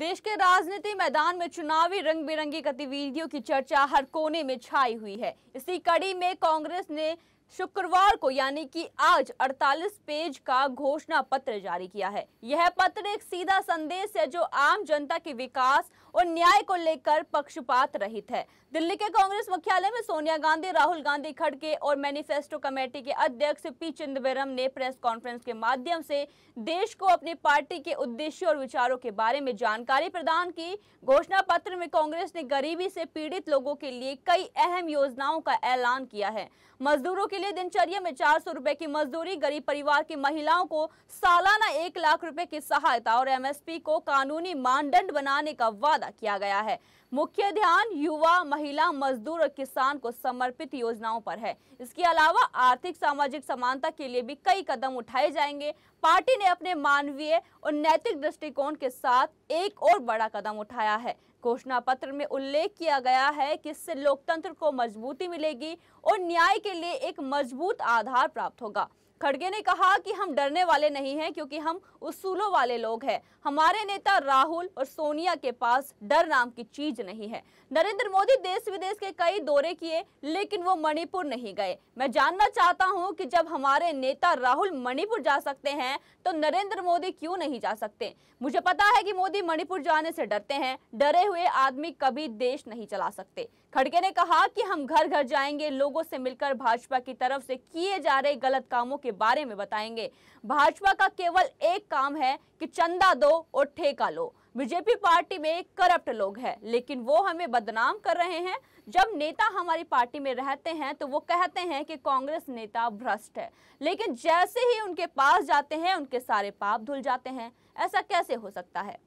देश के राजनीति मैदान में चुनावी रंग बिरंगी गतिविधियों की चर्चा हर कोने में छाई हुई है इसी कड़ी में कांग्रेस ने शुक्रवार को यानी कि आज 48 पेज का घोषणा पत्र जारी किया है यह पत्र एक सीधा संदेश है जो आम जनता के विकास और न्याय को लेकर पक्षपात रहित है दिल्ली के कांग्रेस मुख्यालय में सोनिया गांधी राहुल गांधी खड़गे और मैनिफेस्टो कमेटी के अध्यक्ष पी चिदम्बरम ने प्रेस कॉन्फ्रेंस के माध्यम से देश को अपनी पार्टी के उद्देश्य और विचारों के बारे में जानकारी प्रदान की घोषणा पत्र में कांग्रेस ने गरीबी से पीड़ित लोगों के लिए कई अहम योजनाओं का ऐलान किया है मजदूरों के लिए दिनचर्या में चार सौ की मजदूरी गरीब परिवार की महिलाओं को सालाना एक लाख रुपए की सहायता और एमएसपी को कानूनी मानदंड बनाने का वादा वादा किया गया है मुख्य ध्यान युवा महिला मजदूर और किसान को समर्पित योजनाओं पर है इसके अलावा आर्थिक सामाजिक समानता के लिए भी कई कदम उठाए जाएंगे पार्टी ने अपने मानवीय और नैतिक दृष्टिकोण के साथ एक और बड़ा कदम उठाया है घोषणा पत्र में उल्लेख किया गया है कि इससे लोकतंत्र को मजबूती मिलेगी और न्याय के लिए एक मजबूत आधार प्राप्त होगा खड़गे ने कहा कि हम डरने वाले नहीं हैं क्योंकि हम उसूलों वाले लोग हैं हमारे नेता राहुल और सोनिया के पास डर नाम की चीज नहीं है नरेंद्र मोदी देश विदेश के कई दौरे किए लेकिन वो मणिपुर नहीं गए मैं जानना चाहता हूं कि जब हमारे नेता राहुल मणिपुर जा सकते हैं तो नरेंद्र मोदी क्यों नहीं जा सकते मुझे पता है कि मोदी मणिपुर जाने से डरते हैं डरे हुए आदमी कभी देश नहीं चला सकते खड़गे ने कहा कि हम घर घर जाएंगे लोगों से मिलकर भाजपा की तरफ से किए जा रहे गलत कामों के बारे में बताएंगे भाजपा का केवल एक काम है कि चंदा दो और ठेका लो बीजेपी पार्टी में करप्ट लोग हैं लेकिन वो हमें बदनाम कर रहे हैं जब नेता हमारी पार्टी में रहते हैं तो वो कहते हैं कि कांग्रेस नेता भ्रष्ट है लेकिन जैसे ही उनके पास जाते हैं उनके सारे पाप धुल जाते हैं ऐसा कैसे हो सकता है